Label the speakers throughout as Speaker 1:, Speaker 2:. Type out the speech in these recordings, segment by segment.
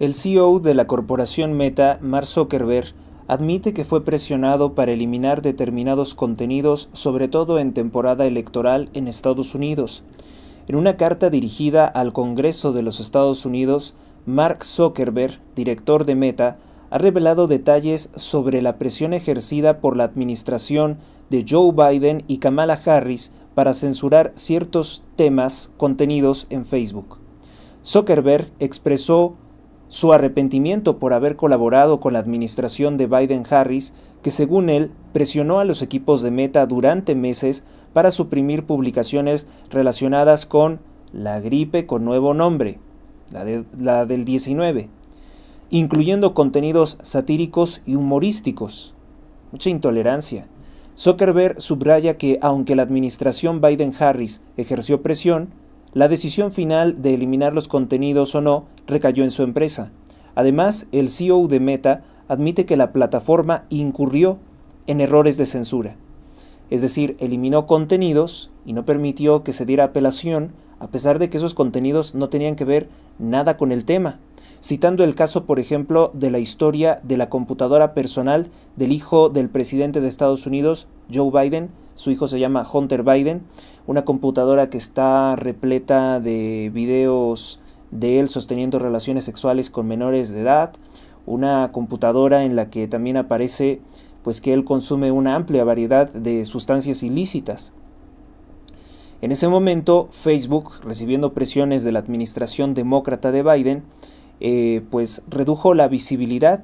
Speaker 1: El CEO de la corporación Meta, Mark Zuckerberg, admite que fue presionado para eliminar determinados contenidos, sobre todo en temporada electoral en Estados Unidos. En una carta dirigida al Congreso de los Estados Unidos, Mark Zuckerberg, director de Meta, ha revelado detalles sobre la presión ejercida por la administración de Joe Biden y Kamala Harris para censurar ciertos temas contenidos en Facebook. Zuckerberg expresó su arrepentimiento por haber colaborado con la administración de Biden-Harris, que según él presionó a los equipos de Meta durante meses para suprimir publicaciones relacionadas con la gripe con nuevo nombre, la, del 19, incluyendo contenidos satíricos y humorísticos. Mucha intolerancia. Zuckerberg subraya que aunque la administración Biden-Harris ejerció presión, la decisión final de eliminar los contenidos o no recayó en su empresa. Además, el CEO de Meta admite que la plataforma incurrió en errores de censura, es decir, eliminó contenidos y no permitió que se diera apelación a pesar de que esos contenidos no tenían que ver nada con el tema, citando el caso, por ejemplo, de la historia de la computadora personal del hijo del presidente de Estados Unidos, Joe Biden, su hijo se llama Hunter Biden, una computadora que está repleta de videos de él sosteniendo relaciones sexuales con menores de edad, una computadora en la que también aparece pues que él consume una amplia variedad de sustancias ilícitas. En ese momento, Facebook, recibiendo presiones de la administración demócrata de Biden, eh, pues redujo la visibilidad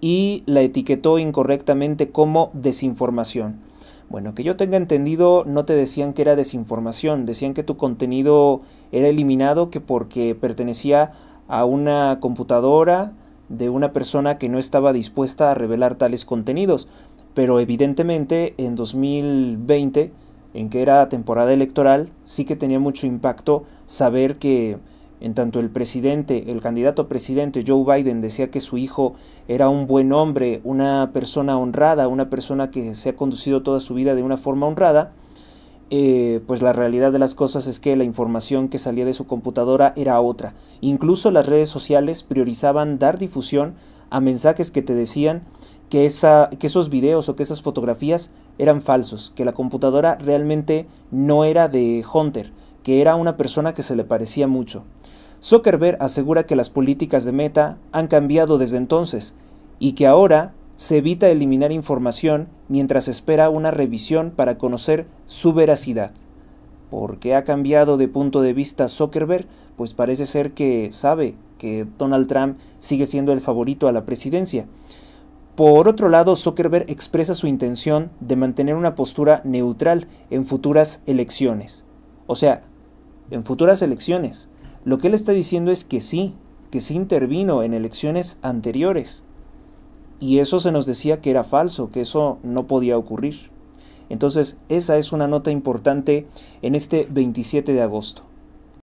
Speaker 1: y la etiquetó incorrectamente como desinformación. Bueno, que yo tenga entendido, no te decían que era desinformación, decían que tu contenido era eliminado que porque pertenecía a una computadora de una persona que no estaba dispuesta a revelar tales contenidos. Pero evidentemente en 2020, en que era temporada electoral, sí que tenía mucho impacto saber que en tanto el presidente, el candidato presidente Joe Biden decía que su hijo era un buen hombre, una persona honrada, una persona que se ha conducido toda su vida de una forma honrada, eh, pues la realidad de las cosas es que la información que salía de su computadora era otra. Incluso las redes sociales priorizaban dar difusión a mensajes que te decían que esos videos o que esas fotografías eran falsos, que la computadora realmente no era de Hunter, que era una persona que se le parecía mucho. Zuckerberg asegura que las políticas de Meta han cambiado desde entonces y que ahora se evita eliminar información mientras espera una revisión para conocer su veracidad. ¿Por qué ha cambiado de punto de vista Zuckerberg? Pues parece ser que sabe que Donald Trump sigue siendo el favorito a la presidencia. Por otro lado, Zuckerberg expresa su intención de mantener una postura neutral en futuras elecciones. O sea, en futuras elecciones. Lo que él está diciendo es que sí, que sí intervino en elecciones anteriores. Y eso se nos decía que era falso, que eso no podía ocurrir. Entonces, esa es una nota importante en este 27 de agosto.